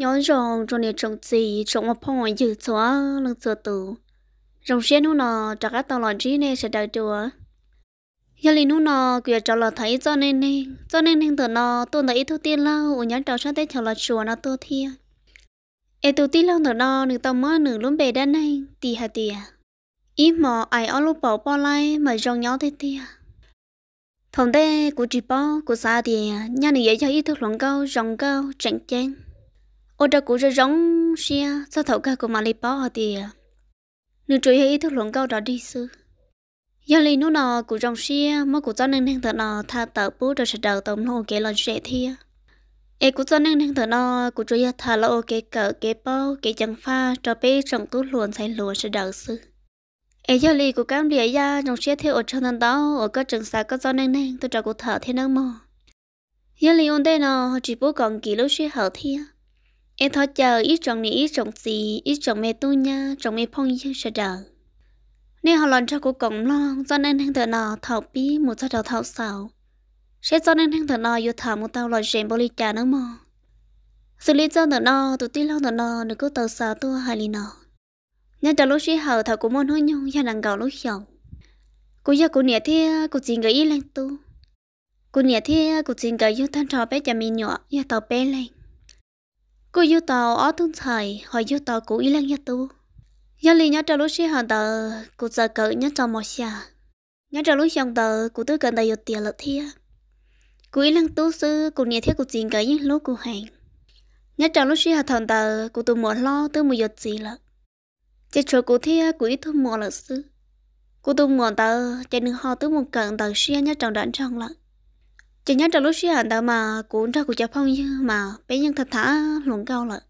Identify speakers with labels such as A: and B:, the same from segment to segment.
A: nhớ rồi trong này trồng gì trồng một phong dữ chó lần giờ tử rồng xe nó nọ trả các tàu lọt trí này sẽ đợi đùa giờ lì nó nọ kia trả là thấy cho nên nè cho nên nên từ nọ tôi thấy thu tiên lâu ở nhà trò sát tết trả là chùa nó tôi thia ê tôi tiên lâu từ nọ nửa tàu mơ nửa luôn bề đã này tì hà tì ý mò ai ở lúc bảo bao lại mà rồng nhau thế tia thằng tê của chị bao của xa thì nhà này dễ cho ít thức lòng câu rồng câu chẳng chén ô đã cú rồi rong xia sao thấu cả của Malipo lấy thì à? nữ chủ hay ý thức luận câu đó đi sư giờ lấy nút nọ cú rong xia mà cú cho nên thằng thợ nò tha tờ bố rồi sẽ đầu tổng hồ kể lần sẽ thi ê cú cho nên thằng thợ nò cú chủ yếu thà là ô kế cỡ kế bao kế chẳng pha cho bé trong tú luôn sai luôn sẽ đầu sư ê giờ lấy cú cam địa ra rong xia theo ở trong thằng đó ở các trường xa có cho nên nên tôi cho cụ thợ thế năng mò giờ lấy ôn đây nọ chỉ bố còn kỳ lúc xia hở thi em thọ chờ ít trồng này ít trồng gì ít trồng mẹ tu nha trồng mẹ phong như sợ đỡ nên họ lần cho cô cổng lo do nên hàng thợ nọ thọ bí một cho đầu thọ sầu sẽ do nên hàng thợ nọ yêu thọ một tao loại rèn bò lì trà nữa mà xử lý cho thợ nọ tụi ti lo thợ nọ được cô tàu sầu tu hai lì nọ nhân cho lúc sĩ hầu thọ của môn hôn nhung gia nàng gạo lúc chồng cô giờ cô nhẹ thế cô chỉ gửi lên tu cô nhẹ thế cô chỉ gửi yêu thân trò bé cha mi nhỏ yêu tàu bé lên Cô yêu tao ở thương thầy, hỏi yêu tao cũng yêu lăng nhất tu. Nhá lì nhớ trò lối xe hàng tờ, cô giờ cỡ nhớ trò mò xa. nhớ trò lối xong tờ, cô tôi cần tờ yêu tiền lợt thia. Cô ý lăng tu sư, cô nhớ thiết cô chỉnh cái những lúc cô hẹn. nhớ trò lối xe hàng thằng tờ, cô tôi mùa lo, tôi mùa giật gì lợt. Chết trò cô thia, cô ý thu mùa lợi sư. Cô tôi mùa tờ, chạy nương họ tôi mùa cần tờ xe nhớ trò đoạn trong lợt chỉ nhớ trong lúc xí hàng tao mà cũng ra cuộc chào phong như mà bé nhân thật thả luận cao lợi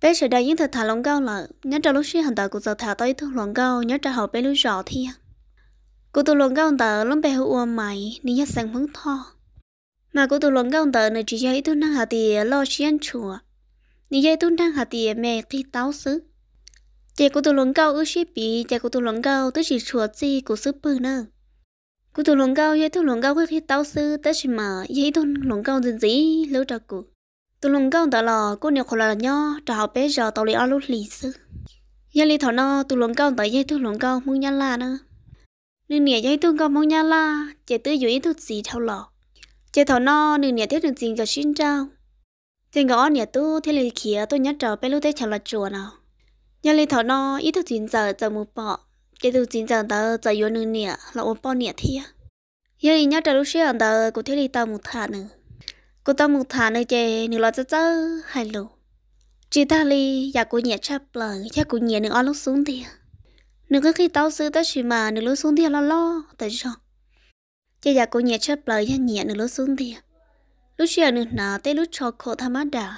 A: bé sợ đại những thật thả luận cao lợi nhớ trong lúc xí hàng tao cũng sợ thả tới thương luận cao nhớ trong hậu bé lúc rõ thi cụ tụ luận cao tờ lắm bé hữu ôm mày đi nhắc sang hướng tho mà cụ tụ luận cao tờ nơi chỉ dạy tôi năng hà tì lo xí ăn chùa đi dạy tôi năng hà tì mẹ khi táo xứ chạy cụ tụ luận cao ư xí bì chạy cụ tụ luận cao tới chỉ chùa gì của xứ bự nữa cú tu lồng cao ye tu lồng cao khi tao sư ta chỉ mà ye tu lồng cao dân gì lâu cho cú tu lồng cao đó là cô nhiều khổ là nhó trả học bé giờ tao lấy alo lì sư nhà lì thọ nó tu lồng cao tại ye tu lồng cao muốn nhăn la nữa nên nè ye tu cao muốn nhăn la chỉ tự dưới ý tu gì thâu lọ chỉ thọ nó nên nè thế được gì cả xin chào. trên gõ nhà tu thế lì khía tôi nhắc trở bé lúc thế chào là chùa nào nhà lì thọ nó ý tu gì giờ giờ một bỏ chế độ chính chẳng đó giờ yếu nương nè là ổn bao nè thì giờ nhớ trả lúc xưa đó cụ thể đi tao một thả nữa cụ tao một thả nữa chế nửa lo cho cho hai lù chỉ ta đi giờ dạ cô nhẹ chắp lời giờ dạ cô nhẹ nửa ăn lúc xuống thì nửa cái khi tao xưa tao chỉ mà nửa lúc xuống thì lo lo tại sao chế giờ dạ cô nhẹ chắp lời giờ nhẹ nửa lúc xuống thì lúc xưa nửa nà tới lúc cho khổ tham ác đã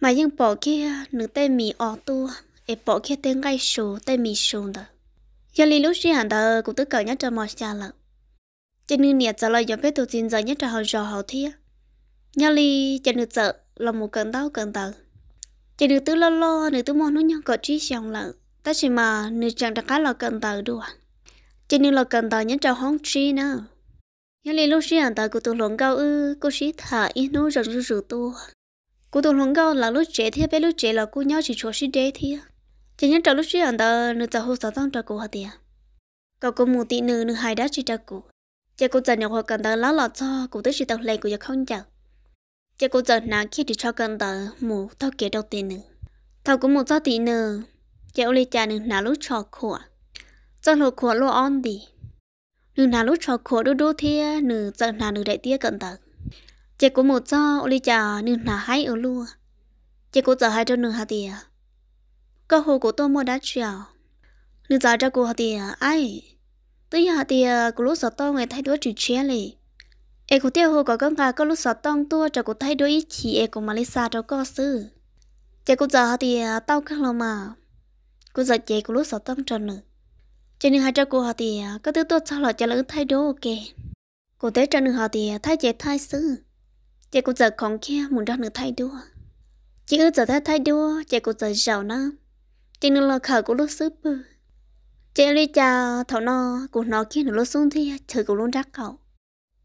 A: mà nhưng bỏ kia nửa tay mì ở tu, em bỏ kia tay ngay số tay mì số đó giờ li lúc xí hàng tờ cũng tức cỡ nhất cho mọi xa lợ cho nên nhiệt giờ lời giờ phải tụt tiên giờ nhất cho họ dò họ thia nhà li cho nên sợ là một cần đau cần tờ cho nên tứ lo lo nên tứ mò nó nhau cỡ trí xong lợ ta chỉ mà nên chẳng đặc cá là cần tờ đùa cho nên là cần tờ nhất cho hóng trí nữa nhà li lúc xí hàng tờ của tụi lộn cao ư cô sĩ thả ít nô rừng rủ rủ tôi cô tụi lộn cao là lúc trẻ thì bé lúc trẻ là cô nhau chỉ cho xí đế thia chỉ nhớ trong lúc suy anh ta nửa cháu hồ sáu tháng trâu cụ hả tiền cậu cũng một tí nữ nửa hai đã chỉ trâu cụ chỉ cô giờ nhỏ hoa cần ta lão lọt cho cụ tới chỉ tàu lệ của giờ không chờ chỉ cô giờ nào khi đi cho cần ta mù thao kia đầu tiền nữ thao cũng một cháu tí nữ chỉ ô lê cha nửa nào lúc cho khổ cho lô khổ lo on đi nửa nào lúc cho khổ đôi đô thia nửa giờ nào nửa đại tiếc cần ta chỉ có một cháu ô lê cha nửa nào hai ở luôn chỉ cô giờ hai cho nửa hả tiền có hồ của tôi mua đã chiều nhưng giáo cho cô họ thì ai tôi giờ thì cô lúc sợ tôi người thay đổi chủ chia này, em cũng tiêu hồ có con gà có lúc sợ tông tôi cho cô thay đổi ý chỉ em cũng Malaysia cho cô sư chị cô giờ thì tao khác lòng mà cô giờ chị cô lúc sợ tông cho nữa cho nên hai cho cô họ thì có thứ tôi sao là cho lỡ thay đổi ok cô thấy cho nên họ thì thay chị thay sư chị cô giờ còn kia muốn cho nữa thay đổi chỉ ư giờ thay thay đua chị cô giờ giàu nữa chỉ nên là khờ của lúc sớm chỉ lý cha thảo nó của nó kia nó lúc xuống thì chờ của luôn rắc cậu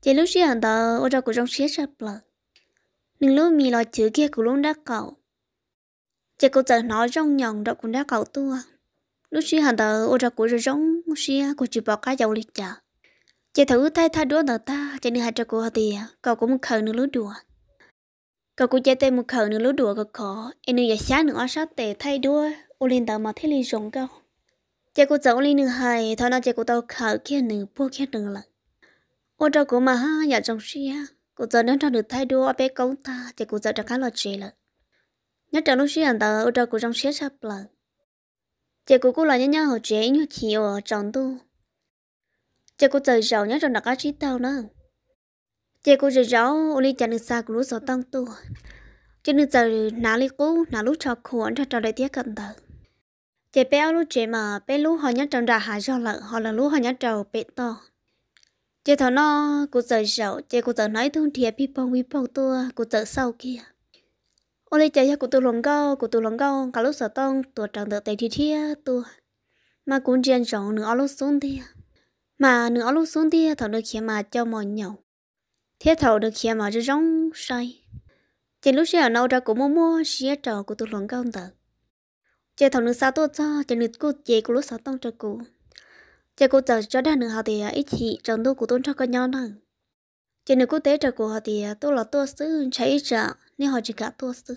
A: chỉ lúc xưa đó ô ra của trong xe sập lợ nhưng lúc mi lo chữ kia của luôn rắc cậu chỉ có chờ nó trong nhòng đó cũng rắc cậu tua lúc xưa hàng đó ô ra của rồi trong xe của chữ bỏ cá dầu lịch chờ, chỉ thử thay thay đũa đỡ ta chỉ nên hai cho cô thì cậu cũng khờ nửa lúc đùa cậu cũng chơi tên một khờ nửa lúc đùa cậu khó em nữa giờ sáng nữa sát tệ thay đua ô linh tàu mà thế linh rộng cao chạy cô cháu linh nửa hai thằng nó chạy cô tàu khảo kia nửa bố kia nửa lại ô cháu của mà ha nhà trong xia cô cháu nó cho được thay đồ, đua bé công ta chạy cô cháu cho cá lọt chị lại nhớ trong lúc xia tàu ô cháu của trong xia sắp lại chạy cô cô là nhớ nhớ hồ chế như chị ở trong tu chạy cô cháu giàu nhớ trong đặc cá chí tàu nữa chạy cô cháu giàu ô linh chạy nửa xa của lúc sáu tăng tu cho nên giờ nào lý cũ nào lúc cho khuẩn cho trò đại tiết cận tờ chế bé lúc chế mà bé lúc họ nhớ trong ra hà do lợ họ là lú họ nhớ trầu bé to chế thọ nó cụ giờ sầu chế cụ giờ nói thương thiệt bị bông bị bông tua cụ giờ sau kia ô lê chế cụ tôi lòng cao cụ tôi lòng cao cả lúc sợ tông tua trồng được tay thì thiệt tua mà cũng chuyện rộng nửa lúc xuống thiệt mà nửa lúc xuống thiệt thọ được khi mà cho mòn nhậu thế thầu được khi mà cho rong say trên lúc xe ở nâu ra cũng mua mua xe trầu của tôi lòng cao tật chế thằng nữ sao tốt cho chế nữ cô chế cô lúc sao tông cho cô chế cô chờ cho đàn nữ họ thì à, ít chị chồng tôi của tôi cho con nhau nè chế nữ cô tế cho cô họ thì à, tôi là tôi sư cháy ít chợ nên họ chỉ cả tôi sư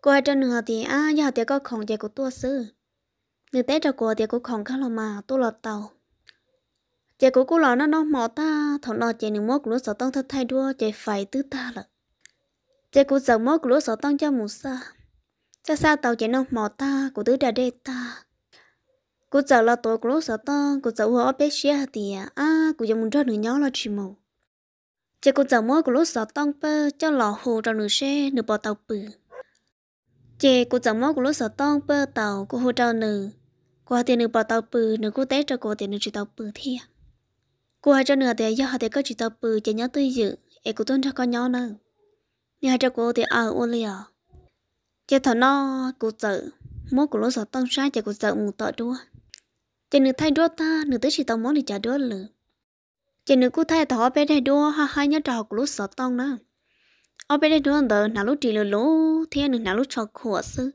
A: cô hai cho nữ họ thì à nhà họ thì có khổng chế của tôi sư nữ tế cho cô thì cô khổng khác là mà tôi là tàu chế của cô là nó nó mỏ ta thằng nó chế nữ mốt của lúc sao tông thật thay đua chế phải tứ ta là chế của giờ mốt của lúc sao tông cho mù sa Sa sa tàu chạy nông mò ta, của tứ trà đê ta. Cô cháu là tôi của lúc sợ ta, cô cháu hoa bế xe thì à, cô cháu muốn cho nửa nhỏ là chỉ mù. Chị cô cháu mỗi của lúc sợ tông bơ, cho lò hồ cho nửa xe, nửa bò tàu bự. Chị cô cháu mỗi của lúc sợ tông bơ tàu, cô hồ cho nửa. Cô hai tiền nửa bò tàu bự, nửa cô té cho cô tiền nửa chỉ tàu bự thiệt. Cô hai cho nửa thì do hai tiền có chỉ tàu bự, chị nhớ tư dự, em cô tuân cho con nhỏ nữa. Nhưng hai cho cô thì ở ô liều chế thọ nó cụ sợ mỗi cụ lối sợ tông sai chế cụ sợ một tọ đua chế nửa thay đua ta nửa tới chỉ tông món thì trả đua lử chế nửa cụ thay thọ bé đây đua ha hai nhớ trò cụ lối sợ tông đó ở bé đây đua đờ nào lúc chỉ lừa lố thế nữ nào lúc trò khổ sư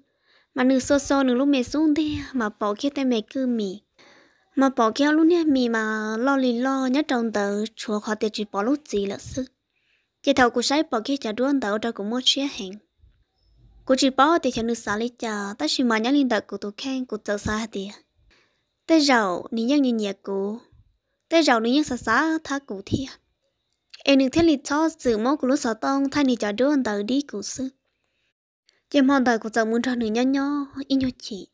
A: mà nửa so so nửa lúc mẹ xuống thì mà bỏ kia tay mẹ cứ mì mà bỏ kia lúc nè mì mà lo lì lo nhớ trong tờ chùa khó tiệt chỉ bỏ lúc gì là sư chế thầu cụ sai bỏ kia trả đua đờ đâu cũng mua chia hàng cô chỉ bảo để cho nước xả lấy cha ta chỉ mà nhắn linh đợi cô tôi khen cô cháu xa thì tới giàu ní nhắc nhìn nhà cô tới giàu ní nhắc xa xa tha cô thì em được thấy lịch cho sự mong của lúc sợ tông thay ní cho đứa anh đời đi cô sư chém hòn đời cô cháu muốn cho nữ nhăn nhó in nhó chị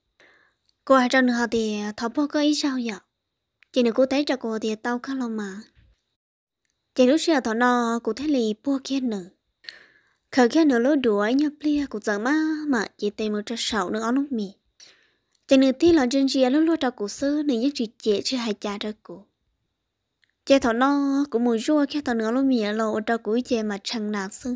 A: cô hãy cho nữ họ thì thọ bao có ý sao vậy chị nữ cô thấy cho cô thì tao khá lòng mà chị lúc xưa thọ nó cô thấy lì bua kia nữa khờ kia nửa lối đuổi nhập lia cũng giờ mà mà chỉ tay một trái sầu nước nữa nước mì chỉ nửa tí là chân chia lúc lúc trao cổ sư nên nhất chỉ chế chứ hai cha trao cổ chế thọ nó cũng mùi rua khi thằng nửa lúc mì lộ trao cổ chế mà chẳng nào sư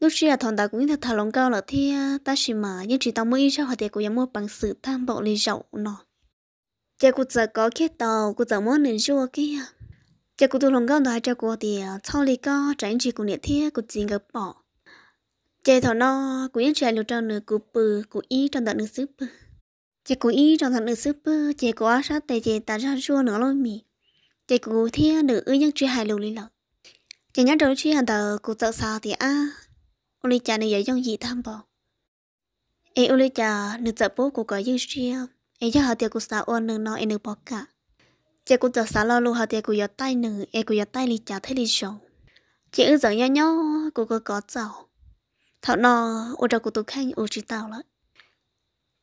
A: lúc xưa thằng ta cũng thật thọ lòng cao là thi ta chỉ mà nhưng chỉ tao mới cho họ thì cũng mua bằng sự tham bộ lì rậu nọ chế cũng giờ có khi tàu cũng giờ muốn nên rua kia chế cũng tụ lòng cao đó hai trao cổ thì sau lì co tránh chỉ cũng nhiệt thiết cũng chỉ gặp bỏ chế thọ nó cũng yên trẻ lựa chọn nữa cụ bự cụ ý trong tận nửa súp chế cụ ý trong tận nửa súp chế cụ á sát tề chế ta ra chua nữa lôi mì chế cụ thia nửa ư nhân truy hài lù lý lợn chế nhớ đầu truy hàng tờ cụ sợ sao thì a ông lý cha này dạy dòng gì tham bò ê ông lý cha nửa sợ bố cụ có dư chia ê cho họ tiệc cụ sao ôn nửa nói nửa bỏ cả chế cụ sợ sao lo lù họ tiệc cụ giật tay nửa ê cụ giật tay lý cha thấy lý sầu chế ư giờ nhau nhau cụ có có thọ nọ ô trâu của tôi khanh ô chỉ tàu lại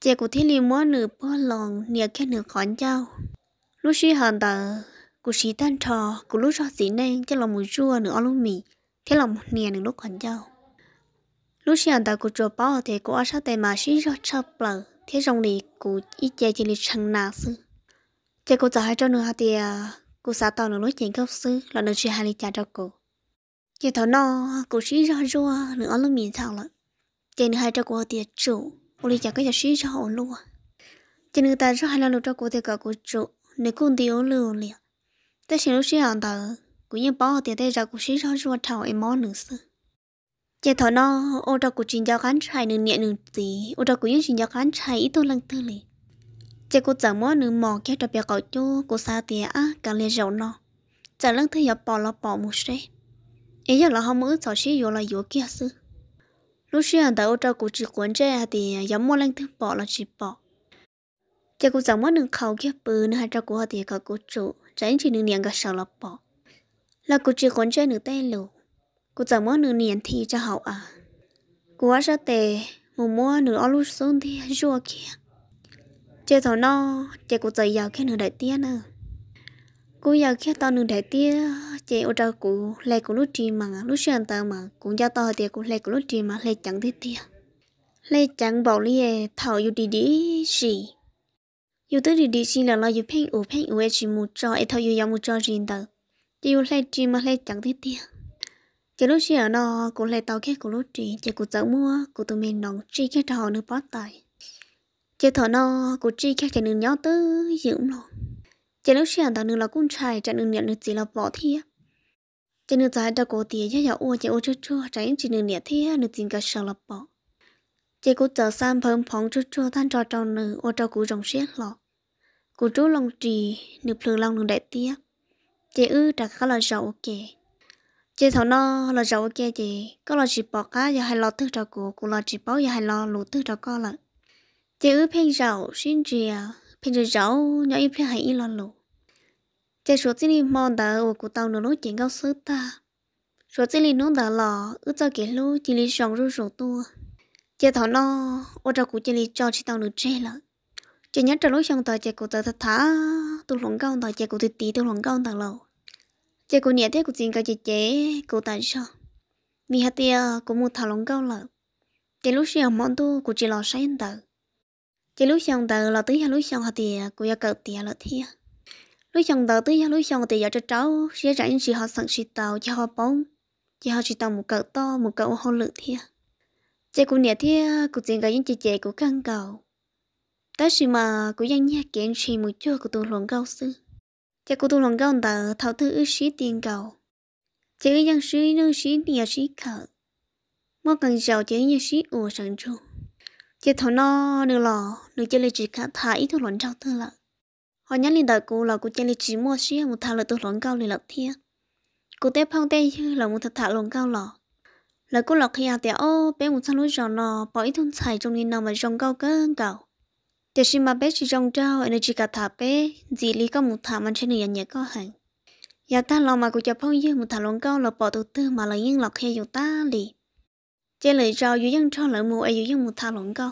A: chè của thiên liền mua nửa bó lòng nửa cái nửa khón nhau lúc suy hàn tờ của sĩ tan trò của lúc cho sĩ nên cho lòng mùi chua nửa lúc mì thế lòng nè nửa lúc khón nhau lúc suy hàn tờ của chùa bao thì của ở sao tay mà sĩ cho chập lờ thế rồng đi của ít chè chỉ là chẳng nào sư chè của trả hai cho nửa hạt thì à, của xã tàu nửa lúc chuyện cấp sư là nửa chuyện hai lịch trả cho cô giờ thọ nó cũng xí ra rùa nữa luôn miếng thảo lắm cho nên hai cho cô tiệt chủ cô đi chặt cái giờ xí ra hậu luôn cho nên ta rất hay là lúc cho cô tiệt cả cô chủ nếu cũng tiêu lưu liền ta xin lúc xí hàng tờ cũng như bỏ tiệt đây ra cô xí ra rùa thảo em món nữa xưa giờ thọ nó ô cho cô trình giáo khán trai nửa nhẹ nửa tí ô cho cô như trình giáo khán trai ít thôi lần thứ liền cho cô chẳng món nửa mỏ kia cho bé cậu chú cô xa tiệt á càng liền rầu nó chẳng lần thứ giờ bỏ lo bỏ một xe ấy giờ là họ mới cho chị vô là vô kia sư lúc xưa đã ở trâu của chị Quân chơi thì giống mua lên thứ bỏ là chỉ bỏ chị cũng giống mua đừng khâu kia bự nữa hay trâu của họ thì có của chủ tránh chỉ đừng niệm cả sầu là bỏ là của chị Quân chơi nửa tay lù cũng giống mua nửa niệm thì cho họ à của ra tề một mua nửa ô lúc xuống thì rùa kia chị thọ nó chị cũng dạy giàu kia nửa đại tiên à cú giờ khi tao nương đại tia chị ô tô cũ lê của lúc trì mà lúc xuyên tao mà cũng cho tao tiệt cũng lê của lúc trì mà lê chẳng thế tia lê chẳng bảo lê thảo yêu đi đi gì yêu tới đi đi xin là lo yêu phanh ủ phanh ủ ấy chỉ một trò ấy thao yêu yêu một trò riêng tao chỉ yêu lê trì mà lê chẳng thế tia chỉ lúc xuyên nó cũng lê tao khi của lúc trì chỉ cũng cháu mua cũng tụi mình nòng trì khi trò nữa bó tay chỉ thọ nó của trì khi cái nương nhớ tới dưỡng luôn chỉ lúc sáng tao nương là cũng trai chẳng nương nhận được gì là bỏ thi chẳng nương giải đã cố tiền cho nhà ô chỉ ô chua chua chẳng chỉ nương nhận thi nương tiền cả sợ là bỏ chỉ cố chờ sang phồng phòng chua chua than trò trong nương ô cho cú rồng xiết lọ cú chú lòng trì nương phường lòng nương đại tiếc chị ư trả khá là giàu kì chị thảo nó là giàu kì chị có là chị bỏ cá giờ hay lo thức cho cô cũng là chị bỏ giờ hay lo lũ thức cho con là. chị ư phen giàu xin chị à bình thường 平时早 nhỏ ít phải hay ít lo lù chạy số chỉ đi mòn đã ở cụ tàu nó nói chuyện giao sứ ta số chỉ đi nó đã lò ở cho kể lú chỉ đi sống rú số tua chạy thảo nó ô trâu cụ chỉ đi cho chỉ tàu nó chê lợ chạy nhớ trâu lối xong tàu chạy cụ tàu thật thả tụ lòng cao tàu chạy cụ thì tí tụ lòng cao tàu lầu chạy cụ nhẹ thế cụ chuyện giao chạy chạy cụ tại sao vì hạt tia cụ mua thảo lòng cao lợ chạy lúc xưa mòn tu cụ chỉ lò sáng tàu chỉ lúc xong tờ là tới lúc xong thì cũng yêu cầu tiền là thi lúc xong tờ tới lúc xong thì giờ cho cháu sẽ trả những sự họ sẵn sự tàu cho họ bóng chỉ họ chỉ tàu một cậu to một cậu họ lự thi chị cô nhẹ thi à, cô chỉ cái những chị chị của căn cầu tới sự mà cô dân nhà kiện chỉ một chút của tôi luận cao sư chị cô tôi luận cao tờ thảo thư ước sĩ tiền cầu chị ước dân sư nương sĩ địa sĩ khởi mất cần giàu chỉ như sĩ ủa sẵn chủ, chị thảo nó được lò nếu chơi lịch chỉ thả thái thu lón trao tư lợi, họ nhắn lên đời cô là cô chơi lịch chỉ mua xí một thằng là tư lón cao lên lợ thia cô té phong té như là một thật thả lón cao lọ là cô lọ khi à té ô bé một thằng lối giò nọ bỏ ít thun chảy trong nên nào mà rong cao cơn cao để xin mà bé chỉ rong trao anh chỉ cả thả bé gì lý có một thằng mà trên này nhẹ có hàng giờ ta lo mà cô cho phong như một thằng lón cao là bỏ từ tư mà là yên lọ khi à dù ta lì chơi lời rau dù dân cho lợi mua ai dù dân một thằng lón cao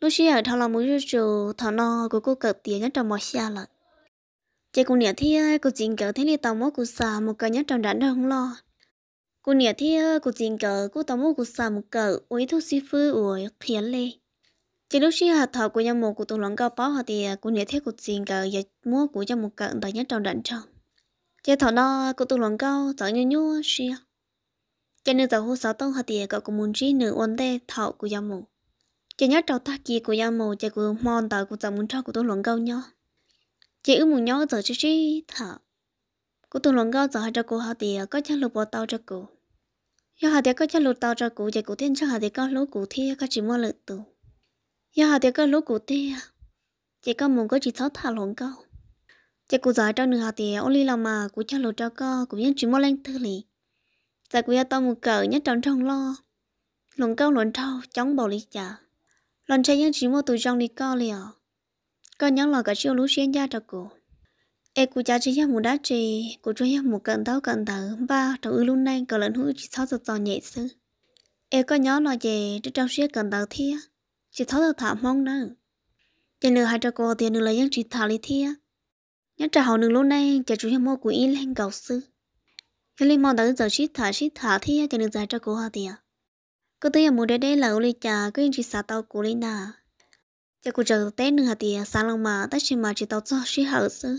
A: lúc xí ở thằng là muốn rượu rượu no của cô cợt tiền nhất trong mỏ xa lận chị cũng nhớ thì cô chính cỡ thế này tàu mua của xà một cái nhất trong rảnh đâu không lo cô nhớ thì cô chính cỡ cô tàu mua của xà một cỡ ôi thuốc xí phư ôi khiến lê chị lúc xí ở thằng của nhà một của tụi lòng cao báo họ thì cô nhớ thì cô chính cỡ giờ mua của cho một cỡ tại nhất trong rảnh trong chị thằng no của tụi lòng cao tao nhớ nhớ xí cho nên tao hú sáu tông họ thì cậu cũng muốn chi nửa ổn tê thọ của nhà một chỉ nhớ trâu ta kia của yam mồ của mòn tờ của tàu muốn cho của tôi luận câu nhau, chỉ ước muốn nhó giờ chứ chứ thở của tôi luận câu giờ hai cho cô họ thì có chắc lục bỏ tàu cho cô giờ họ thì có chắc lục tàu cho cô chỉ của thiên cho họ thì có lũ cụ thi có chỉ mua lợn tù giờ họ thì có lũ cụ thi chỉ có muốn có chỉ sáu thả luận câu chỉ của giờ cho nửa họ thì ông ly làm mà của chắc lục cho cô cũng như chỉ mua lên thư lì giờ của tao một cờ nhất trong trong lo luận câu luận trâu chống bầu lý chả lần chơi những chỉ mua tụi trong đi co liền con những lò cả chiêu lú xuyên gia cho cô e cô cha chơi một đá chì cô chơi nhau một cận tao cận tử ba trong ư luôn nay còn lần hữu chỉ sáu giờ tròn nhẹ sư e có nhớ lò về để trong xuyên cận tử thia chỉ sáu giờ thảm mong đó chỉ nửa hai cho cô thì nửa là những chỉ thả lý thia nhất trả hậu nửa luôn nay chỉ chú nhau mua của y lên cầu sư cái liên mong tới giờ chỉ thả chỉ thả thia chỉ nửa giải cho cô hả tiền cô cứ tới mùa đây đây là uli chả cứ chỉ xả tàu cố lên nà chả cố chờ té nữa thì xả lòng mà tất nhiên mà chỉ tàu cho sĩ hậu sư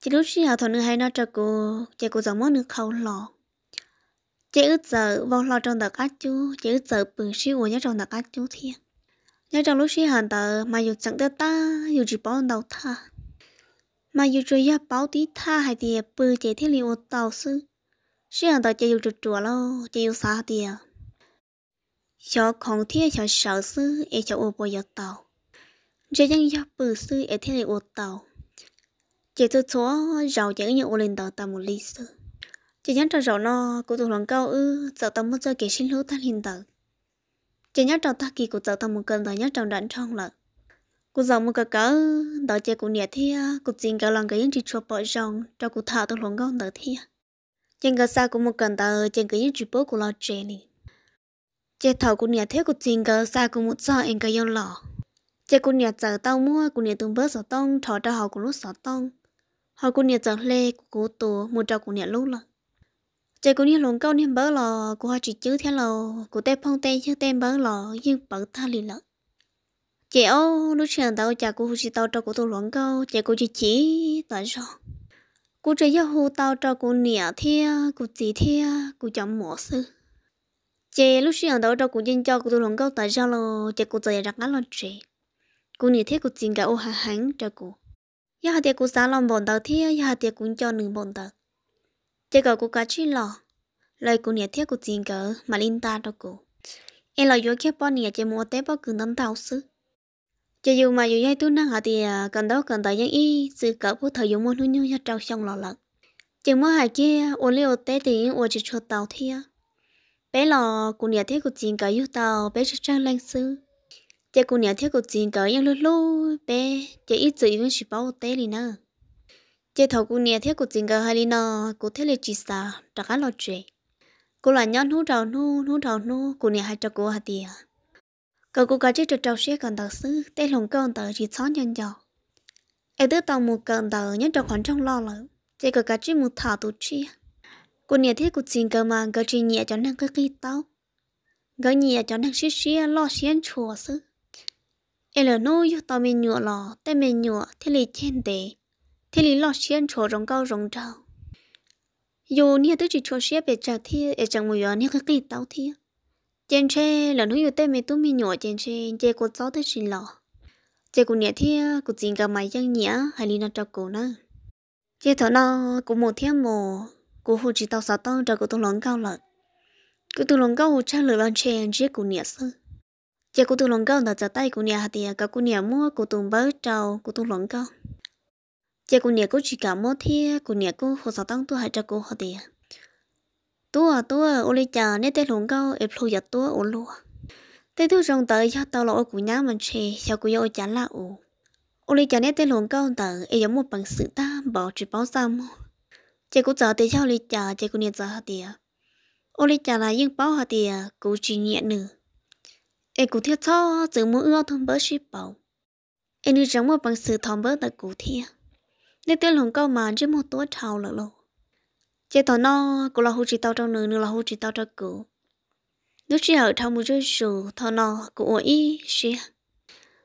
A: chỉ lúc sĩ hậu thôi nữa hay nó cho cô chả cô giống món nước khâu lò chị ướt giờ vào vâng, lò trong đặc ác chú chị ướt giờ bự sĩ uống nhớ trong đặc ác chú thiệt, nhớ trong lúc sĩ hàn tờ mà dù chẳng tới ta dù chỉ bỏ đầu tha mà dù chơi ya bảo tí tha hay thì bự chị thiên liệu tàu sư sĩ hàn tờ chả dù chuột chuột lâu chả dù xả tiền 小空天小小事，也小我不要到。这样要不是一天的我到，这就错绕这个人我领导到没历史。这样找绕呢，古董人高二找到么子给新楼他领导。这样找他给古找到么个人家找人唱了。古找么个个，到这古年天，古真个人个人只出包上，找古他都龙高那天。这个啥古么个的，这个人只包古老这里。chế thầu của nhà thiết của trình cơ xa của một giờ anh cái yon lò, chế của nhà chở tao mua của nhà từng bớt sở tông thọ cho họ của lúc sở tông họ của nhà chở lê của cố tổ một trò của nhà lúc lọ chế của nhà lồng câu niệm bớt lò, của họ chỉ chữ theo lò, của tê phong tê chữ tên bớt lò nhưng bớt tha liền lọ chế ô lúc chuyện tao chả của chị tao cho của tôi lồng câu chế của chỉ chỉ tại sao cô chơi yêu hù tao cho cô nhà thia cô chị thia cô chồng mỏ sư chị lúc xưa đó đâu cũng dân cho cô tôi lòng câu tại sao lo chị cô tôi ra ngắn lên chị cô nhìn thấy cô tiền cả ô hà hắn cho cô giờ hạt cô xả lòng bọn tao thế giờ hạt cô cho nửa bọn đầu chị cậu cô cả chuyện lò lời cô nhìn thấy cô tiền cả mà linh ta cho cô em là do khi bọn nhà chị mua tế bao cường tâm thao sứ chị dù mà dù dây tôi năng hạt thì à, cần đó cần tại những y sự cỡ của thời dùng môn nhu nhau trao xong lò lợn chừng mới hạt kia ô liu tế thì ô chỉ cho tao thế bé lò cô nhà thế của chín cái yêu tàu bé sẽ trang lanh sư chị cô nhà thế của chín cái yêu lú lú bé chị ít chữ vẫn chỉ bao tế đi nè chị thầu cô nhà thế của chín cái hay đi nè cô thế là chỉ sa trả cá lò chuyện cô là nhon hú trào nu hú trào nu cô nhà hai trào cô hạt tiền cậu cô gái chết trào trào xe còn tờ sư tế lồng con tờ chỉ xóa nhân giàu em tứ tàu một cần tờ nhất trào khoản trong lo lỡ chị cậu gái chết một thảo tụ chia cô nhà thế cô xin cơ mà cơ chuyện nhẹ cho năng cơ kỳ tao cơ nhẹ cho năng xí xí lo xiên chùa sư em là nô yo tao mình nhựa lò tao mình nhựa thế lì trên đề thế lì lo xiên chùa rồng cao rồng trào yo nhà tới chỉ chùa xí bề trào thi em chẳng mùi yo nhà cơ kỳ tao thi trên xe là nô yo tao mình tu mình nhựa trên xe chơi cuộc cháu tới xin lò chơi cô nhà thế cô xin cơ mà chẳng nhẹ hay lì nó cho cô nữa chơi thọ nào cũng một thiên một cô hồ chỉ tao sao tăng ra cô tôi lòng cao lợn cô tôi lòng cao hồ cha lợn bạn chơi anh giết cô nhẹ sơ giờ cô tôi lòng cao đặt ra tay cô nhẹ hạt thì à, cả cô nhẹ mua cô tôi bớt trâu cô tôi lòng cao giờ cô nhẹ cô chỉ cả mua thì cô nhẹ cô hồ sao tăng tôi hại cho cô hạt tôi à tôi, à, à, ô lê cha nét tê lòng cao ép lô giật tôi ô lô tê tôi rong tới cho tao lo của nhá mình chơi cho cô yêu chán là ủ ô lê cha nét tê lòng cao tới ấy giống một bằng sự ta bỏ chỉ bao sao? mua chị cũng giờ thì cho lý trả chị cũng nhận giờ hết tiền ô lý trả là nhưng bao hết tiền cũng chỉ nhận nữa em cũng thiết cho chỉ muốn ưa thôn bớt ship bảo em đi giống một bằng sự thòng bớt tại cụ thiệt nên tên lồng câu mà chỉ một tối thầu lợ lộ chị thọ nó cũng là hỗ trợ tao trong nửa nửa là hỗ trợ tao cho cụ lúc chị ở thao một chút sù thọ nó cũng ổn ý xia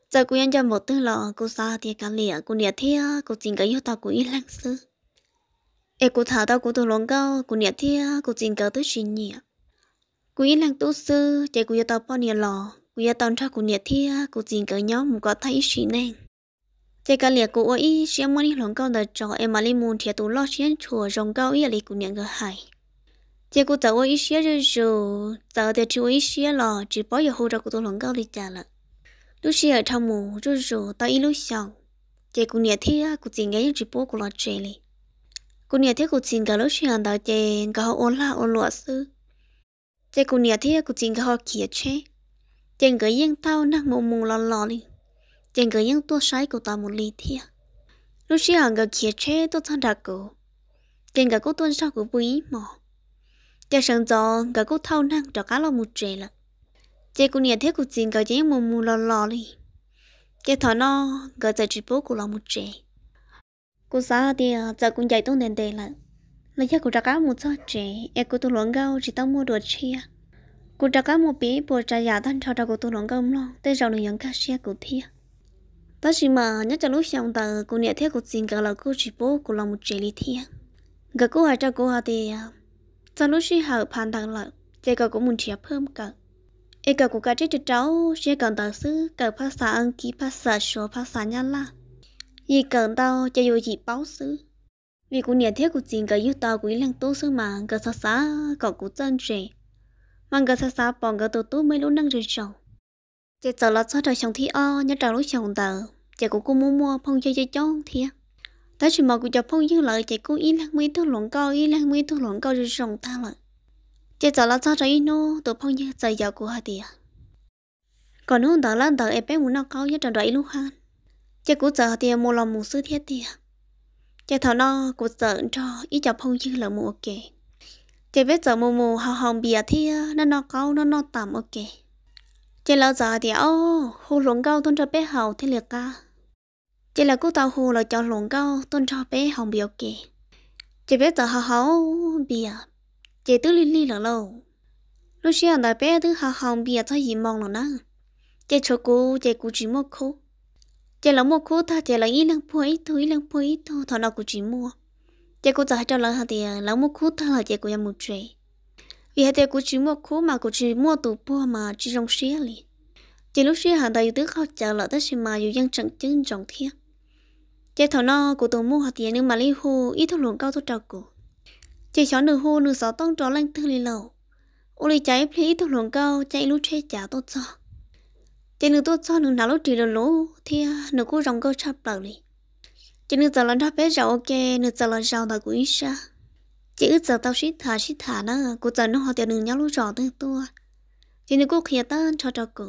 A: giờ cũng nhận cho một tư lọ cô xa thì cả lìa cô lìa thiệt cô chính cái yêu tao cũng ý lăng sư ai cô thảo tao cô tôi lòng cao cô nhẹ thi cô chỉnh cao tới chuyện nhỉ cô yên lặng tốt sư chạy cô yêu tao bao nhiêu lò cô yêu tao cho cô nhẹ thi cô chỉnh cao nhau một có thấy chuyện này chạy cả liệt cô ấy xem muốn đi lòng cao đợt cho em mà lên môn thì tụ lo chuyện chùa rồng cao ấy là cô nhẹ người hài. chạy cô tao ấy xé rồi rồi tao thì chú ấy xé lò chỉ bỏ giờ hô ra cô thổ lòng cao đi trả lại lúc xé ở trong mù rồi rồi tao ít lúc xong chạy cô nhẹ thi cô chỉnh cái chỉ bỏ cô lo chuyện này cô nhà thế cô xin cả lúc chuyện đó chê cả họ ôn la ôn luật sư chê cô nhà thế cô xin cả họ kia chê chê cái yên tao nắc mù mù lò lò đi chê cái yên tôi sai của ta một ly thia lúc chuyện cả kia chê tôi thằng đặc cô chê cả cô tuân sau của bùi mỏ, chê sáng gió cả cô thao năng cho cá lò một trề lận chê cô nhà thế cô xin cả chê mù mù lò lò đi chê thằng nó cả giờ chỉ bố của lò một trề cô xã thì ờ, giờ cũng dạy tôi nên đề là là chắc cô trả cá một số chị em cô tôi luận gâu chỉ tao mua đồ chi à cô trả cá một bí bộ trả giả thân cho trả cô tôi luận gâu lo tới giờ này nhận cá xe của thi đó à. chỉ mà nhớ cho lúc xong tờ cô nhận thấy cô xin cả là cô chỉ bố cô lòng một chị lý thi à. gặp cô hỏi cho cô hỏi thì cho ờ, lúc xin hỏi phản thằng là chỉ có cũng muốn chia phơm cả em cả của cả chết cho cháu sẽ cần tờ sư cả phát xã ăn ký phát xã số phát xã nhân là vì cần tao cho dù chỉ báo sư vì cũng nhận thiết của chính cái yêu tao của lăng tu sư mà cái xa xa có của chân trẻ mà cái xa xa bọn cái tu tu mấy lúc năng rơi sầu chỉ sợ là sao trời chồng thi o nhớ trời lúc chồng tờ chỉ cũng cô muốn mua phong chơi chơi chong thiệt tới chuyện mà cũng cho phong dư lợi chỉ cũng ý lăng mấy thứ lộn cao ý lăng mấy thứ lộn cao rơi sầu ta lợi chỉ sợ là sao trời nó tụ phong dư trời giàu của hai tiệt à. còn hôm đó là tờ em bé muốn nó cao nhớ trời đợi luôn ha chứ cũng sợ thì mua lòng một sư thiết thì à. chứ thằng nó cũng sợ cho ít cho phong chứ là mua ok chứ biết sợ mua mua hào hồng bìa thì à, nó nó cao nó nó tạm ok chứ lâu giờ thì ô hồ lồng cao tôn cho bé hậu thế liệt ca à. chứ là cũng tao hồ là cho lồng cao tôn cho bé hồng bìa ok chứ biết sợ hào hầu bìa chứ tứ li li là lâu lúc xưa là bé tứ hào hồng bìa thôi gì mong là nó chứ cho cô chứ cũng chỉ một khúc chị lão mua cú ta chị lão ít lăng po ít thôi lăng po ít thôi thằng nào cũng chỉ mua chị cũng trả cho lão hàng thì lão mua cú ta là chị cũng mua chơi vì hai chị cũng chỉ mua cú mà cũng chỉ mua đồ po mà chỉ trong xe liền chị lúc xưa hàng đầu được học chờ lỡ đó xem mà có dân trận chân trọng thiên chị thảo no của tổ mua hạt tiền nhưng mà lý hô ít thu luận cao thu trào cổ chị chó nửa hô nửa sáu tông trò lanh thương lì lẩu ô lì phía ít thu luận cao chạy lúc che trả tốt cho chỉ nữ tôi cho nó nào lúc trì lần lỗ thì nữ cũng rong cơ chắp bảo lì chỉ nữ giờ lần tháp bé rau ok nữ giờ lần rau bà cũng sa chỉ ước giờ tao xít thả xí thả nó cô giờ nó họ tiền nữ nhau lúc rau tới tôi chỉ nữ cũng khía tan cho cho cô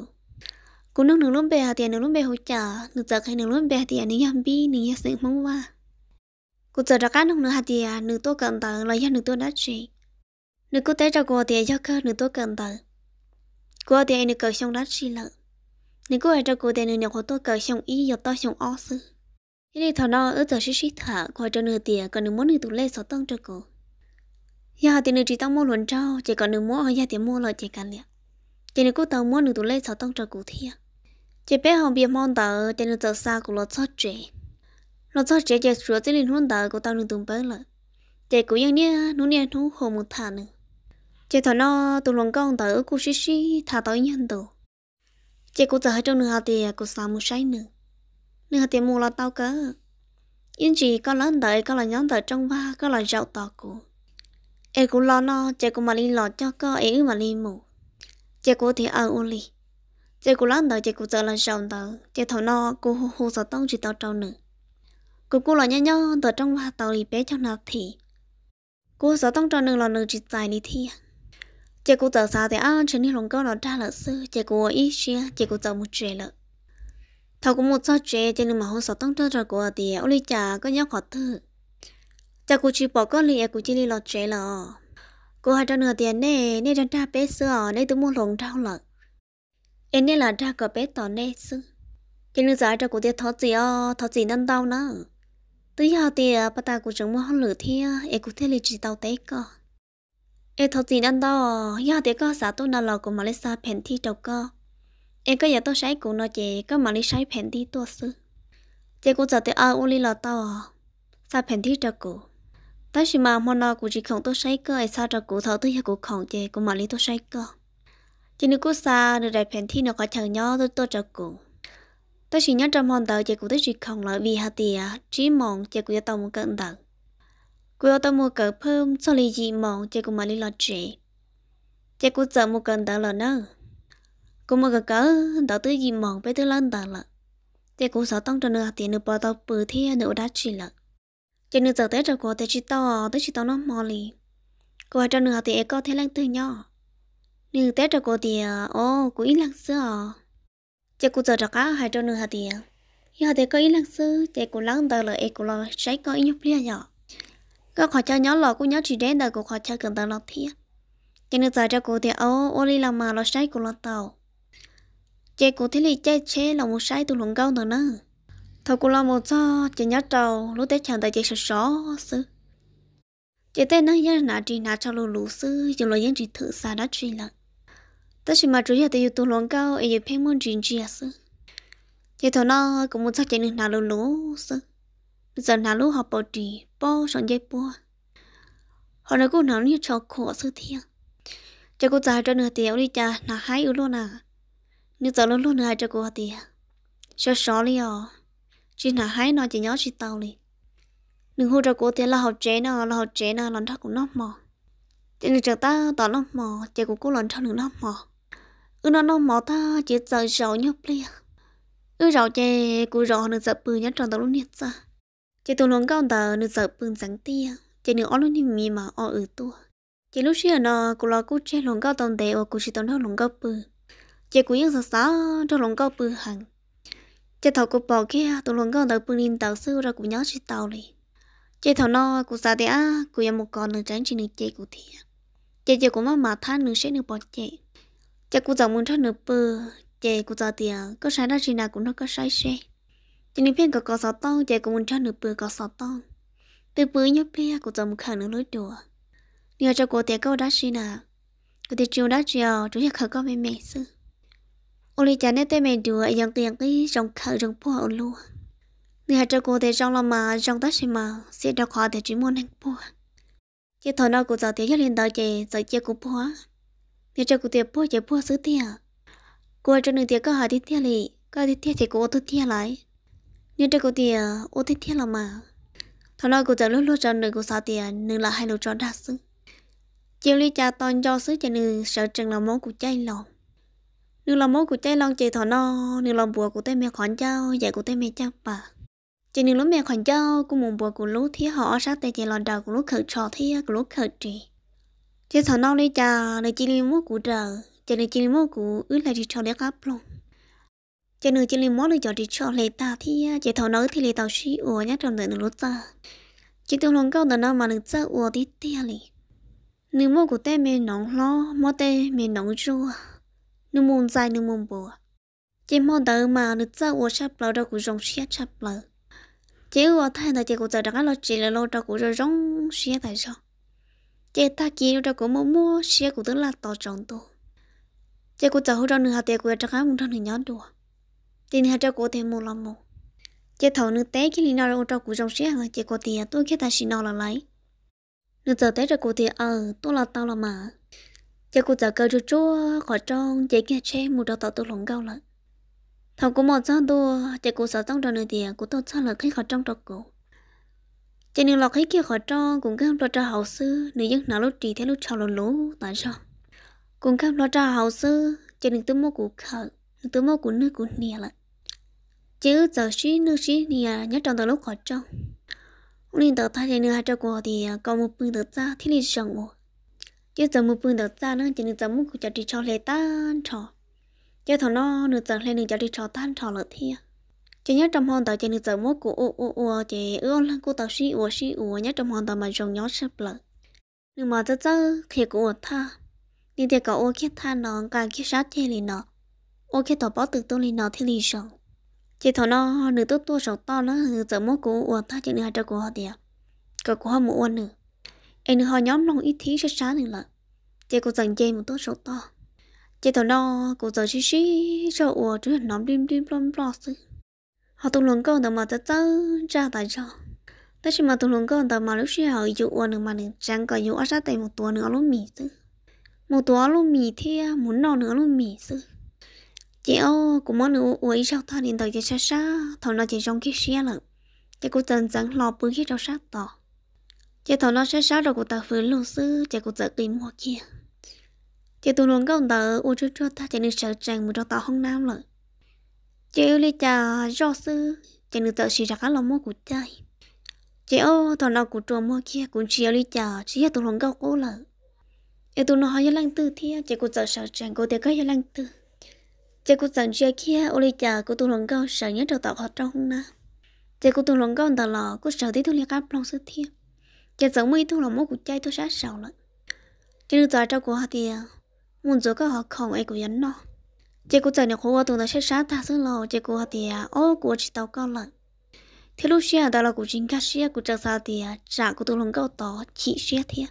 A: cô nước nữ lúc bé tiền nữ lúc bé hỗ trợ nữ giờ cái nữ lúc bé tiền nữ yam bi nữ yam sinh mong qua cô giờ ra cá nữ nữ hạt tiền nữ tôi cần tờ là do nữ tôi đã trị nữ cô té ra cô tiền do cơ nữ tôi cần tờ cô tiền nữ cầu xong đã trị lợi nếu cô xong xong ý, thì ở 你过来照顾的你两块多个熊一有到熊二四，一里头呢，二早是水塔，快着你爹，còn nếu muốn 你 tụ lệ sáu tông cho cô. Giờ thì nếu chỉ tông mua luận cho, chỉ còn nếu muốn ở nhà thì mua lại chỉ cần liền. Chỉ nếu cô tàu muốn nếu tụ lên sáu tông cho cô thì, chỉ bé hồng bia mong đợi, chỉ nếu tàu xa của lo cho trẻ, lo cho trẻ chỉ sửa chỉ nên huấn đợi của tao nếu tụng bớ lại, chỉ cũng như nia, nụ nia nụ hồ một thà nữa. Chỉ thằng nó tụ luận con tờ ở cô xí xí thà tàu nhân tàu chị cũng giờ hết trong nửa hạt thì à, cũng sao mua say nữa nửa hạt thì mua là tao cơ yên chỉ có lớn đợi có là nhóm đợi trong ba có là rau tỏ của em cũng lo no chị cũng mà đi lo cho có em mà đi mù chị cũng thì ở u lì chị cũng lớn đợi chị cũng giờ là rau đợi chị thầu no cô hồ hồ sợ tông chị tao trâu nữa cô cô là nhá nhá đợi trong ba tao lì bé cho nào thì cô sợ tông trâu nữa là nữa chị dài đi thi à 结果早上的啊，陈立龙搞了大了事，结果一些，结果早没追了。他 cũng ờ, một sao chế cho nên mà hôm sau tăng trở ra của thì ông lý cha có nhớ khó thử cha cô chỉ bỏ con lý của chỉ lý lọt chuyện lọ cô hai trăm nửa tiền nè nè trăm cha bé sữa ờ, nè tôi muốn lồng trao lợ em nè là cha có bé tỏ nè sư cho nên giá cho cô tiền thọ gì o ờ, thọ gì năm tao nữa tới giờ thì bà ta cũng chẳng muốn hơn lửa thì em cũng thấy lý chỉ tao tế cơ ê gì đang đó ya có xã tôi nào của Malaysia phèn thi đầu cơ ê có giờ tôi sấy cũng nói chị có Malaysia phèn thi tôi sư chị cũng giờ tôi ở uli lò to sa phèn thi đầu cổ ta chỉ mà mòn nó cũng chỉ không tôi sấy cơ ê sa đầu cổ thọ tôi giờ cũng không chị cũng Malaysia tôi sấy cơ chị nữ cô sa được đại phèn thi nó có chờ nhau tôi tôi đầu cổ ta chỉ nhớ trong hòn tàu chị cũng tôi chỉ không lợi vì hạt tiền chỉ mong chị cũng giờ tàu một cận tàu cô yêu tao mua cờ phơm cho lì gì mỏng chơi cùng mà lì lọt trẻ chơi cô chợ một cần tao là nơ cô mua cờ cỡ tao tới gì mỏng bé tới lần tao là chơi cô sợ tông cho nửa tiền nửa bò tao bự thế nửa đã chỉ là chơi nửa giờ tới rồi cô tới chỉ to tới chỉ to nó mò lì cô hai cho nửa tiền có thế lăng từ nhỏ nửa tết rồi cô thì ô cô ít lăng xưa chơi cô chờ cho cá hai cho nửa tiền giờ thì có ít lăng sư, chơi cô lăng tao là cô lo trái có ít nhóc lia nhỏ có khó cho nhớ lọ cũng nhớ chỉ đến đời cũng khó cho cần tao lọt thiệt cái nước giải cho cô thì ô ô đi làm mà lọ sai của lọt tàu chơi cô thế thì chơi chế là một sai tụi lồng gâu nữa nữa thầu cô lo một cho chị nhớ trầu lúc tết chẳng tại chị sợ só sư chị tên nó nhớ nà chị nà cho lù lù sư chị lo nhớ chị thử xa đã chị lận tất nhiên mà chủ yếu tại tụi lồng gâu ấy giờ phim muốn chị chị sư chị thôi nó cũng muốn cho chị nước nà lù lù sư giờ nà lù học bảo trì bó rộng dây bó họ nói cô nói như cho khổ sư thiên cho cô già cho nửa tiểu đi cha nà hai yếu luôn à như giờ luôn luôn hai cho cô tiền cho xó đi à chỉ nà hai nó chỉ nhớ chỉ tao đi đừng hô cho cô tiền là học chế nào là học chế nào lần thắc cũng nó mò chỉ là chờ ta tỏ nó mò chỉ của cô lần thắc đừng nó mò ư nó nó mò ta chỉ giờ giàu nhóc liền ư giàu chè cô giàu được giật bự nhất tròn tàu luôn nhiệt ra chỉ tôi luôn cao tờ nửa giờ bưng sáng tia chỉ nửa ón luôn thì mi mà ở ở tua chỉ lúc xưa nó cô lo cô chơi luôn cao tông tệ ở cô chỉ tông nó luôn cao bự chỉ cô yên sợ sợ cho luôn cao bự hẳn chỉ thầu cô bỏ kia tôi luôn cao tờ bưng lên tàu sư ra cô nhớ chỉ tàu đi chỉ thầu nó cô xa tệ á cô yên một con nửa tránh chỉ nửa chơi cô thiệt chỉ chỉ cô mà mà than nửa sẽ nửa bỏ chạy chỉ cô giàu muốn cho nửa bự chỉ cô giàu tiền có sai đó chỉ nào cũng nó có sai sai chỉ nên phiền có có sáu tông chạy cùng muốn cho nửa bữa có sáu tông từ bữa nhớ bia của chồng khả năng lối đùa nhờ cho cô tiệc câu đã xin à cô tiệc chiều đã chiều chủ nhật khởi có mẹ mẹ sư ôi cha nét tay mẹ đùa dòng tiền cái dòng khởi dòng bùa ôn luôn nhờ cho cô tiệc trong lòng mà trong tất mà sẽ đọc khó để chỉ muốn ăn bùa chỉ thọ nó của giờ tiệc nhất lên đời chị giờ chơi của bùa nhờ cho cô tiệc bùa chơi bùa sứ tiệc cô cho nửa tiệc có hỏi tiệc tiệc lì có tiệc tiệc thì cô tôi tiệc lại nên trên cô thì ô thích thiết là mà thằng nói cô chẳng lúc lúc cho nên cô sao thì nên là hai đầu cho đa sứ chiều ly cha toàn do sứ cho nên sợ chừng là món của chay lòng nên là món của chay lòng chị thằng nó nên là bùa của tay mẹ khoản cháu dạy của tay mẹ cha bà chị nên lúc mẹ khoản cháu cũng muốn bùa của lúc thiết họ sát tay chị lòn đầu của lúc khởi trò thiết của lúc khởi trì chị thằng nó ly cha nên chị đi mốt của trời chị nên chị đi mốt của ước là chị cho để gấp luôn chỉ nên chỉ lên món được cho đi cho lấy ta thì à, chỉ thầu nói thì lấy tàu suy ủa nhát trong đời nó lút ta chỉ tôi lòng câu đời nó mà được chơi ủa đi tia lì nếu mua của tê mình nóng lo mua tê mình nóng chua nếu muốn dài nếu muốn bùa chỉ mua đời mà được chơi ủa sắp lỡ đâu cũng rong xiết sắp lỡ chỉ ủa thay là chỉ của giờ đã lo chỉ là lo đâu cũng rồi rong xiết tại sao chỉ ta kia đâu cũng mua mua xiết của tức là tàu tròn tôi chỉ của giờ hôm đó nửa hạt tiền của chắc ai muốn thằng nhỏ đùa tiền hạt cho cụ thêm một lòng một chế thầu nước té khi nào rồi cho cụ trong xe là chế cô tiền tôi khi ta xin nó là lấy nước giờ té rồi cụ tiền ờ tôi là tao là mà chế cụ giờ cơ cho chú khỏi trong chế kia che một đầu tao tôi lồng gao lại thầu cũng một sao đua chế cụ sợ trong rồi này tiền của tôi sao là khi khỏi trong trọc cổ chế nếu lọt khi kia khỏi trong cũng không lo cho hậu sư nếu dân nào lúc trì thế lúc chào lỗ lỗ tại sao cũng không lo cho hậu sư chế đừng tư mua cụ khởi tôi mua của nước của nè là chứ giờ xí nước xí nè nhớ trong tờ lúc khỏi trong nên tờ ta thì hai trong của thì à, có một bình tờ ra thì đi sẵn ngủ chứ giờ một bình tờ ra nữa chỉ nên giờ muốn của cho đi cho lấy tan trò chứ thằng nó nữa giờ lên nữa cho đi cho tan trò là thế à. chỉ nhớ trong hòn tàu chỉ nên giờ muốn của ô ô ô chỉ ước lên cô tàu xí ô xí ô nhớ trong hòn tàu mà dùng nhớ sắp lợ nhưng mà giờ chơi thì của ta nên thì có ô kia than nó càng kia sát chơi liền nó ô khi tàu bó từ tôi lên nó thì lì sầu chỉ thọ nó nửa tốt tua sầu to nó nửa giờ mốt của uổng ta chỉ nửa cho của họ tiệt cả của họ muốn uổng nửa em nửa họ nhóm lòng ít thí sẽ sáng nửa là, chỉ cô dành chơi một tốt sầu to chỉ thọ nó cô giờ xí xí sầu uổng chứ nhóm đêm đêm lom lo sư họ tung luồng câu tàu mà tớ tớ ra tại cho. tất nhiên mà tung luồng câu tàu mà lúc xí họ dụ uổng nữa mà nửa chẳng có dụ ở sát tay một tuần nữa luôn mì sư một tuần luôn mì thế, muốn nọ nữa luôn mì sư chị ô cũng muốn nữa uống rau thọ nên tới cái xa xa thọ nó chỉ trong cái xe lận chị cũng dần dần lo bưng hết rau sát tỏ chị thọ nó xa xa rồi cũng tờ phứ luôn sư chị cũng dở tìm mua kia chị tụ luôn công tờ uống chút chút ta chị nên sợ chàng một trong tỏ không nam lận chị yêu ly trà do sư chị nên tờ xì ra khá lòng mơ của chơi chị ô thọ nó cũng trùa mua kia cũng chị yêu ly trà chỉ là tụ luôn câu cố lợ yêu tụ nó hỏi lăng tư thì chị cũng dở sợ chàng cô tiệc cái lăng tư chế cũng chẳng chơi kia ô lê chả cô tuồng lòng gạo sợ nhớ trâu tàu họ trâu không na chế cô tuồng lòng gạo tàu lò cũng sợ tí tụi liệt áp lòng sức thiên chế giống mấy tụi lòng mốt cũng chơi tụi sát sợ lắm chế được tòa trâu của họ thì muốn rồi các họ không ai cũng nhắn nó chế cũng chẳng được hoa tuồng nó sát sát ta sức lò chế của họ thì ô của chỉ tàu cao lận. thế lúc xưa đó là của chính các xưa của chẳng sao thì trả của tuồng lòng gạo tàu chỉ xưa thiên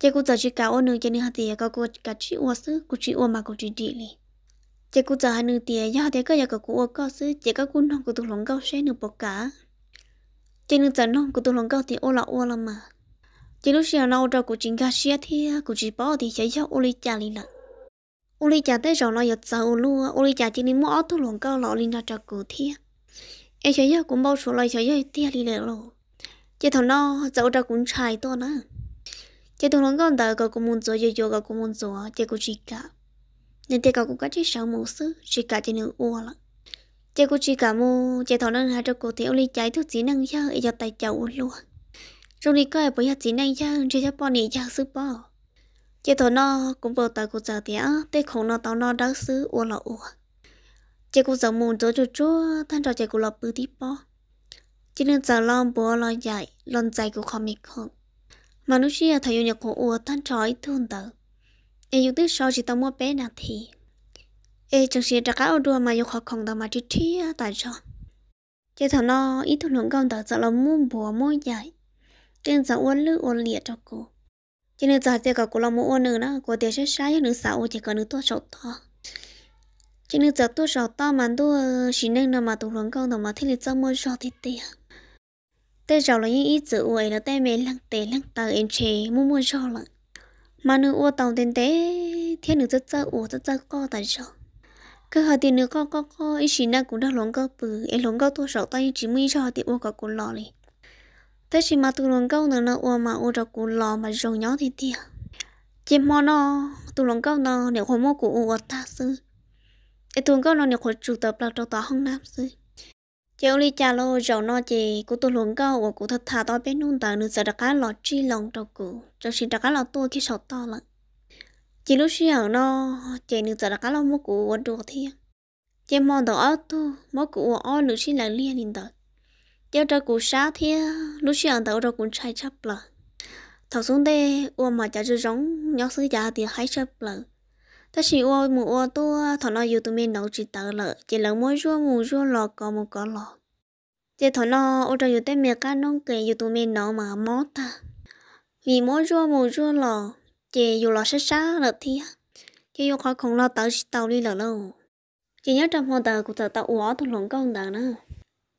A: chế cũng chẳng chỉ cả ô nương chế nữa thì có cô cả chị ô sức của chị ô mà của chị đi liền 介个早晨，天儿热，天个热个酷热，个时，介个姑娘个头龙糕甩了不个。介个早上姑娘个头笼糕提了老老了嘛。介老是要拿我照顾金家甩天啊，古是包的，想要屋里家里了。屋里家带上了要走路啊，屋里家今天没头笼糕，老人家就古天。俺想要公包出来，想要店里来了。介头呢，走着古柴多呢。介头龙糕大家古工作，又叫个公蒙做，介个一家。nên thế cậu cũng có chỉ sợ một sự chỉ cả chỉ nửa ua lắm chỉ có chỉ cả mu chỉ thảo năng hai trong cổ thiếu ly trái thuốc chỉ năng cho để cho tay chậu luôn trong đi coi bây giờ chỉ năng cho chỉ cho bọn này cho sư bỏ chỉ thảo nó cũng bảo tay của giờ thì á tay không nó tao nó đau sứ ua là ua chỉ có giờ muốn cho chú chú thanh cho chỉ có lọ bự tí bỏ chỉ nên giờ lo bố lo dạy lo dạy của không biết không mà lúc xưa thầy yêu nhạc của ua thanh trói thương tử. เออยู่ที่ชอจิตมัวเป็นนาทีเอจังสีจะก้าวดัวมาอยู่ขอของตามาจิเทียตาจอเจ้าทนออีทุนหลงกองต่อจะละมุ่งบัวมุ่งใหญ่จึงจะอ้วนลืออ้วนเลียจากกูจึงจะเจอกับกูละมุ่งอ้วนหนึ่งนะกูเดี๋ยวใช้ใช้หนึ่งสาวจะกับหนึ่งตัวชดต่อจึงจะตัวชดต่อมันตัวสีหนึ่งนำมาตุนหลงกองต่มาที่ลิืมุ่งชดที่เตี้ยแต่เราเลยอีจืออวยแล้วแต่เม่ลังเตลังตาเอ็นเชมุ่งมุ่งชดหลง mà nữ ô tàu tên tế thiên nữ rất sợ ô rất sợ co tại sao cơ hội thì nữ co co co ý chỉ na cũng đã lóng cơ bự ấy lóng cơ thua sợ tay chỉ mới cho thì ô cả cũng lò đi thế chỉ mà tụ lóng câu nữa nó ô mà ô ra cũng lò mà rồng nhỏ thì thiệt chỉ mà nó tụ lóng câu nó nếu không mua của ô ta sư ấy tụ lóng câu nó nếu không chủ tập là cho tao không nam sư chiều đi cha lô rầu nó chị cụ tôi luôn câu của cụ thật thà tôi biết nung tờ nửa sợ đặc cá lọt chi lòng đầu cụ trong khi đặc cá lọt tôi khi sọt to lận chị lúc xí ở nó chị nửa sợ đặc cá lọt mua cụ quần đồ thiên chị mong đầu ớt tu mua cụ ở nửa xí lại liền nhìn tờ giờ cho cụ sát thiên lúc xí ở đầu rồi cũng chạy chấp lợ thật xuống đây uo mà chả chưa giống nhau xứ già thì hãy chấp lợ ta chỉ ô mù ô tu thọ nó yêu tụi mình nấu chỉ tờ lợ chỉ là mỗi rua mù rua lò có mù có lò chỉ thọ nó ô trong yêu tên mẹ cá nông kề yêu tụi mình nấu mà mót ta vì mỗi rua mù rua lò chỉ yêu lò sát sát lợ thi chỉ yêu khó không lo tờ chỉ tàu đi lợ lâu chỉ nhớ trong hồ tờ của tờ tàu uó thu lũng công tờ nữa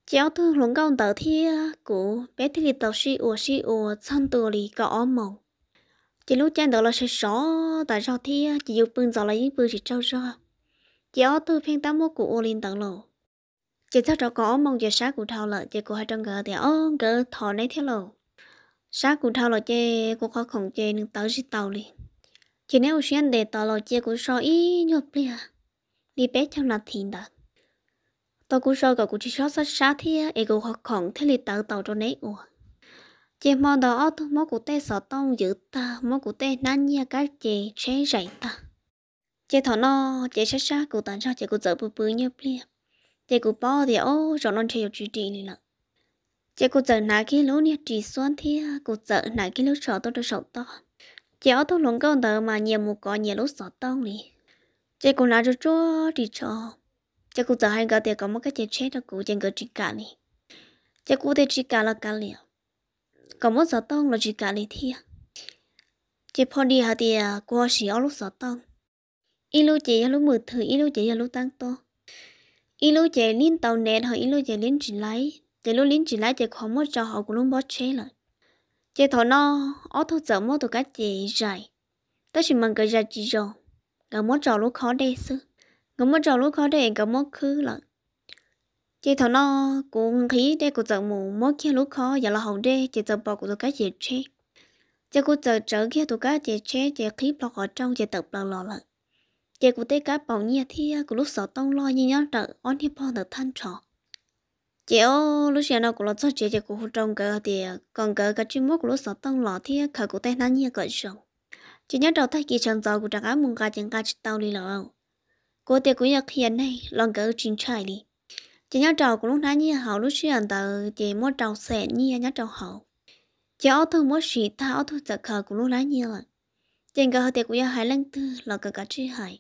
A: chéo thu lũng công tờ thi của bé thì tàu si uó si uó chăn tù lì có màu chị lúc chân đó là sẽ sỏ tại sao thế chị dùng bưng giờ là những bưng chỉ trâu ra chỉ ở từ phiên tám mươi của ô tận lộ chị sao cháu có mong chờ sáng của thao lợi chị của hai trăm gờ thì ô gờ thò này thế lộ sáng của thao lợi chị của khó khổng chị đừng tới chỉ tàu liền chị nếu xuyên để tàu lộ chị của so ý nhộp liền đi bé trong là thiên đó tôi cũng so cậu của chỉ so sát sát thế ấy cũng khó khổng thế liền tàu tàu cho nấy ủa chị mong đó thôi mò của tê sợ tông giữ ta mò của tê nán nha cái chị chế rảy ta chị thọ nó chị sát sát của tàn sao chị của dở bự bự như bia chị của bao thì ô rồi non chơi chỉ trị này lận chị của dở nà cái lũ nha chị xoan thì của dở nà cái lũ sợ tôi được sợ to chị ở tôi lồng câu tờ mà nhiều một có nhiều lũ sợ tông này chị cũng nãy cho cho thì cho chị cũng giờ hai cái tiền có một cái chị chết là cũng trên cái chị cả này chị cũng thấy chị cả là cả liền có một giờ tông là chỉ cả lì thi à? chỉ phong đi hả thì qua à, chỉ ở lúc giờ tông ilu chỉ ở lúc thử thứ ilu chỉ ở lúc tăng to ilu chỉ liên tàu nẹt hoặc ilu chỉ liên chỉ lái, chỉ lúc liên chỉ lái chỉ khó mất cho họ cũng luôn bó chế lại chỉ thọ nó ở thu giờ mất tụi cá chỉ dài tất chỉ mình cái ra chỉ rồi gặp mất trò lúc khó đây sư gặp mất trò lúc khó đây gặp mất khứ lại chị thằng nó cũng khí để cô chợ mù mỗi khi lúc khó giờ là hồng đê chị chợ bỏ của tôi cái gì chứ chị cô chợ trở kia tôi cái chị chứ chị khí bỏ ở trong chị tập lò lò lại chị cô tê cá bọc nhia thì của lúc sáu tông lo như nhau trợ on thì bao được than trò chị ô lúc xưa nó cũng lo cho chị chị cũng trong cái thì còn cái cái chuyện mất của lúc sáu tông lo thì khởi của tê nó nhia cởi sầu chị nhớ đầu thay kỳ trần gió của trang á mùng gà chẳng gà chị tao đi lò cô tê cũng nhớ khi này lòng cái chuyện trai đi chị nhớ trầu của lúc nãy như hậu lúc xưa anh từ chị mua trầu xẻ như nhớ trầu hậu chị ô thương mua xì ta ô thương giật khờ của lúc nãy như là chị cả họ tiền của gia hải lăng tư là cả cả chi hải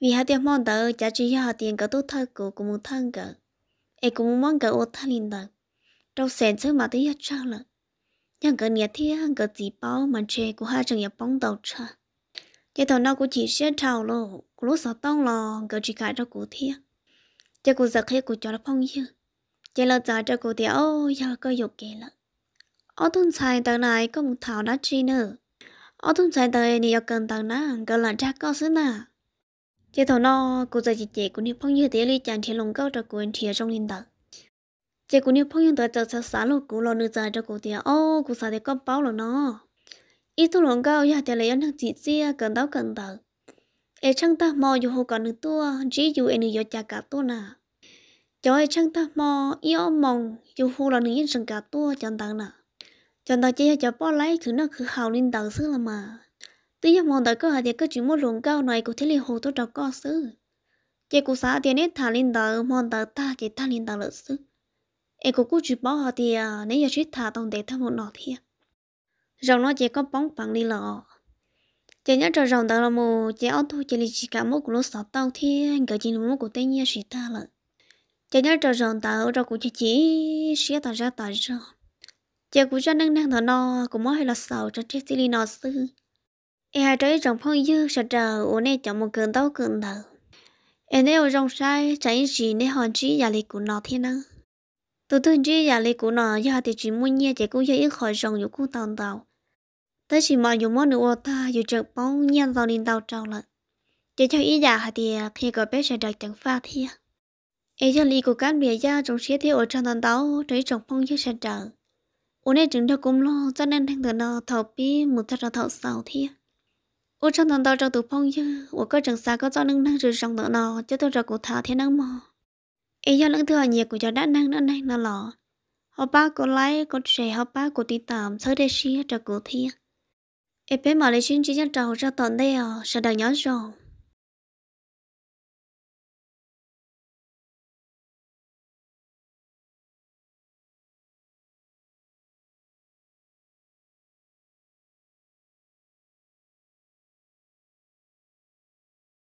A: vì họ tiền món tờ trả chi gia họ tiền cả tốt thơ của của một thân cả em cũng muốn món cả ô thân liền tờ trầu xẻ chứ mà tới gia trang là nhưng cả nhà thi hàng cả chỉ bao mà chê của hai chồng nhà bóng đầu cha chị thằng nào cũng chỉ sẽ trầu lo của lúc sáu tông lo cả chỉ cái cho cụ thiên chắc cô giật khi cô cho nó phong như chỉ là giờ cho cô thì ô giờ có dục kì lợ ô thun xài tờ này có một thảo đã chi nữa ô thun xài tờ này giờ cần tờ nó cần là chắc có xứ nè chỉ thầu nó cô giờ chị chị cũng như phong như thế đi chàng thì lồng câu cho cô anh thiệt trong linh tờ chỉ cũng như phong như tờ cho sao xả lúc cô lo nữa giờ cho cô thì ô cô xài thì có bao là nó ít thu lồng câu giờ thì lấy anh thằng chị xia cần tao cần tờ ai chăng ta mò dù hồ còn được tua chỉ dù anh nữ yêu cha cả tua nà cho ai chăng ta mò yêu mong dù hồ là nữ yên sừng cả tua chẳng tăng nà chẳng tăng chỉ là cho bỏ lấy thứ nó cứ hào linh đầu xứ là mà tuy nhiên mong tới có hạt thì cứ chuyện một luồng cao này của thể liền hồ tôi đọc có xứ chỉ cụ xã tiền hết thả linh đầu mong tới ta chỉ ta linh đầu lợi xứ ai cố cứ chuyện bỏ họ thì nếu giờ chỉ thả tổng để thăm một nọ thì rồi nó chỉ có bóng bằng đi lọ chị nhớ trò rồng đó là một chị ô tô chị lấy chỉ cả một lỗ sọt tao thì cái là một của tên nhà sĩ ta là chị nhớ trò rồng tao rồi của chỉ chỉ sĩ ta ra ta ra chị của cho nâng nâng thằng nó cũng mới là sầu cho chết đi nó sư em hai trái rồng phong dư sợ chờ ổn này chọn một cơn đau cơn đầu em nếu rồng sai trái gì nên hoàn chỉ nhà lý của nó thế nào tôi thường chỉ nhà lý của nó giờ thì chỉ muốn nghe chỉ cũng giờ khỏi rồng dục cũng tàu tàu tới chỉ mà dùng món nữa ta dùng trực bao nhân vào nên đau trâu lận để cho ý giả thì khi có bé sẽ đặt chẳng pha thia ý cho lý của các bìa gia trong xe thì ở trong tàn táo trái trồng phong như sẽ trở ô này chúng ta cũng lo cho nên thằng từ nó thầu bi một thật là thầu sau thia ô trong tàn táo trong tủ phong như ô có trường xa có cho nên nâng rồi trong tờ nó cho tôi ra cổ thả thế nâng mò ý cho lẫn thừa nhiệt của cho đã năng đã năng nó lò, họ ba có lái có trẻ họ ba có tí tạm sơ đề xia cho cổ thia ở bên mà lấy xin chỉ nhận trâu ra tận đây à sao đào nhớ rồi